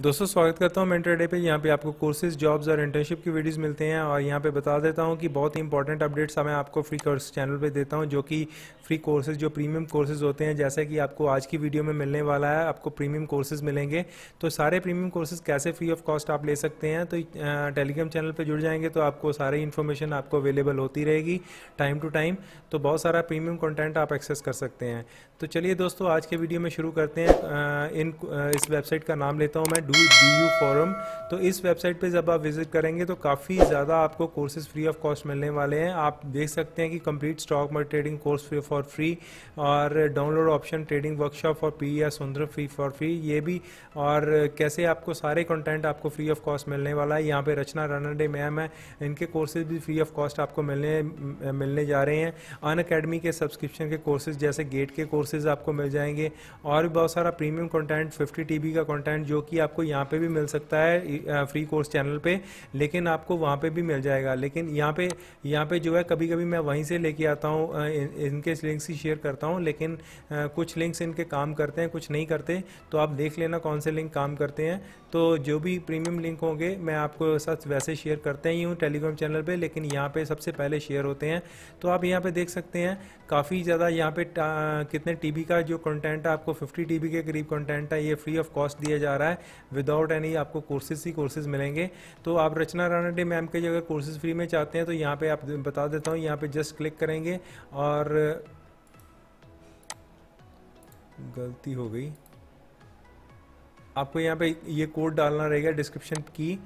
दोस्तों स्वागत करता हूँ मेंटर डे पे यहाँ पे आपको कोर्सेज जॉब्स और इंटर्नशिप की वीडियोस मिलते हैं और यहाँ पे बता देता हूँ कि बहुत ही इंपॉर्टेंट अपडेट्स मैं आपको फ्री कोर्स चैनल पे देता हूँ जो कि फ्री कोर्सेज जो प्रीमियम कोर्सेज होते हैं जैसे कि आपको आज की वीडियो में मिलने वाला है आपको प्रीमियम कोर्सेज मिलेंगे तो सारे प्रीमियम कोर्सेज कैसे फ्री ऑफ कॉस्ट आप ले सकते हैं तो टेलीग्राम चैनल पर जुड़ जाएंगे तो आपको सारी इन्फॉर्मेशन आपको अवेलेबल होती रहेगी टाइम टू टाइम तो बहुत सारा प्रीमियम कॉन्टेंट आप एक्सेस कर सकते हैं तो चलिए दोस्तों आज के वीडियो में शुरू करते हैं इन इस वेबसाइट का नाम लेता हूँ मैं डू डी यू फॉरम तो इस वेबसाइट पे जब आप विजिट करेंगे तो काफ़ी ज़्यादा आपको कोर्सेज फ्री ऑफ कॉस्ट मिलने वाले हैं आप देख सकते हैं कि complete stock market trading course free for free और डाउनलोड ऑप्शन ट्रेडिंग वर्कशॉप और पी या सुंदर फ्री फॉर फ्री ये भी और कैसे आपको सारे कंटेंट आपको फ्री ऑफ कॉस्ट मिलने वाला है यहाँ पे रचना रनडे मैम है इनके कोर्सेज भी फ्री ऑफ कॉस्ट आपको मिलने मिलने जा रहे हैं अन अकेडमी के सब्सक्रिप्शन के कोर्सेज जैसे गेट के कोर्सेज आपको मिल जाएंगे और भी बहुत सारा प्रीमियम फिफ्टी टी बी का कॉन्टेंट जो कि आपको आपको यहाँ पे भी मिल सकता है फ्री कोर्स चैनल पे लेकिन आपको वहाँ पे भी मिल जाएगा लेकिन यहाँ पे यहाँ पे जो है कभी कभी मैं वहीं से लेके आता हूँ इन, इनके लिंक्स ही शेयर करता हूँ लेकिन कुछ लिंक्स इनके काम करते हैं कुछ नहीं करते तो आप देख लेना कौन से लिंक काम करते हैं तो जो भी प्रीमियम लिंक होंगे मैं आपको साथ वैसे शेयर करते ही हूँ टेलीग्राम चैनल पर लेकिन यहाँ पर सबसे पहले शेयर होते हैं तो आप यहाँ पर देख सकते हैं काफ़ी ज़्यादा यहाँ पे कितने टी का जो कंटेंट है आपको 50 टीबी के करीब कंटेंट है ये फ्री ऑफ कॉस्ट दिया जा रहा है विदाउट एनी आपको कोर्सेज ही कोर्सेज मिलेंगे तो आप रचना रानाडे मैम के अगर कोर्सेज फ्री में चाहते हैं तो यहाँ पे आप बता देता हूँ यहाँ पे जस्ट क्लिक करेंगे और गलती हो गई आपको यहाँ पे ये कोड डालना रहेगा डिस्क्रिप्शन की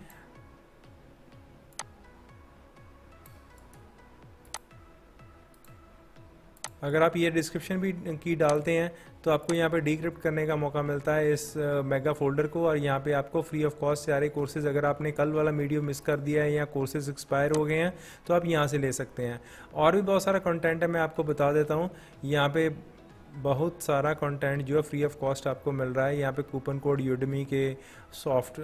अगर आप ये डिस्क्रिप्शन भी की डालते हैं तो आपको यहाँ पे डिक्रिप्ट करने का मौका मिलता है इस मेगा फोल्डर को और यहाँ पे आपको फ्री ऑफ कॉस्ट सारे कोर्सेज अगर आपने कल वाला वीडियो मिस कर दिया है या कोर्सेज एक्सपायर हो गए हैं तो आप यहाँ से ले सकते हैं और भी बहुत सारा कंटेंट है मैं आपको बता देता हूँ यहाँ पे बहुत सारा कंटेंट जो है फ्री ऑफ कॉस्ट आपको मिल रहा है यहाँ पे कूपन कोड यूडमी के soft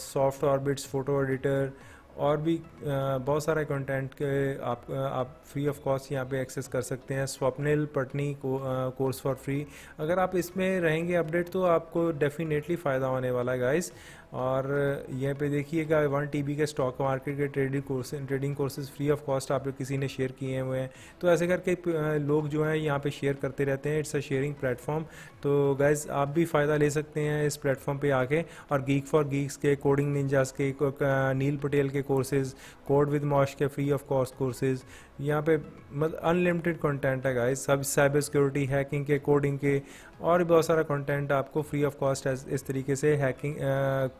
soft orbits photo editor और भी बहुत सारे कंटेंट के आप आप फ्री ऑफ कॉस्ट यहाँ पे एक्सेस कर सकते हैं स्वप्निल पटनी को, कोर्स फॉर फ्री अगर आप इसमें रहेंगे अपडेट तो आपको डेफिनेटली फ़ायदा होने वाला है गाइस और यहाँ पे देखिएगा वन टी के स्टॉक मार्केट के trading course trading courses free of cost आप किसी ने शेयर किए हुए हैं तो ऐसे करके लोग जो हैं यहाँ पे शेयर करते रहते हैं इट्स अ शेयरिंग प्लेटफॉर्म तो गाइज आप भी फ़ायदा ले सकते हैं इस प्लेटफॉर्म पे आके और गीक फॉर गीक्स के कोडिंग निंजास के नील पटेल के कोर्सेज कोड विद मॉश के फ्री ऑफ कॉस्ट कोर्सेज यहाँ पे मतलब अनलिमिटेड कंटेंट है गाइस सब साइबर सिक्योरिटी हैकिंग के कोडिंग के और भी बहुत सारा कंटेंट आपको फ्री ऑफ कॉस्ट इस तरीके से हैकिंग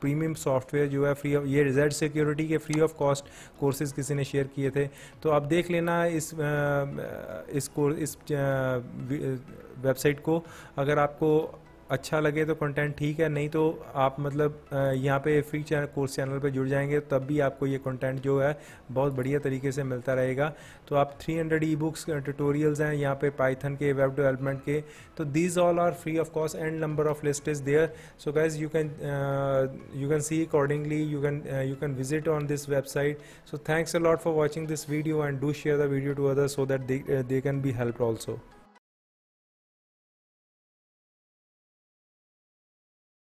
प्रीमियम सॉफ्टवेयर जो है फ्री ऑफ ये जेड सिक्योरिटी के फ्री ऑफ कॉस्ट कोर्सेज किसी ने शेयर किए थे तो आप देख लेना इस आ, इस कोर्स इस वेबसाइट को अगर आपको अच्छा लगे तो कंटेंट ठीक है नहीं तो आप मतलब यहाँ पे फ्री चैनल कोर्स चैनल पे जुड़ जाएंगे तब भी आपको ये कंटेंट जो है बहुत बढ़िया तरीके से मिलता रहेगा तो आप 300 हंड्रेड ई बुक्स ट्यूटोरियल्स हैं यहाँ पे पाइथन के वेब डेवलपमेंट के तो these all are free of cost and number of list is there so guys you can you can see accordingly you can you can visit on this website so thanks a lot for watching this video and do share the video to other so that they can be help also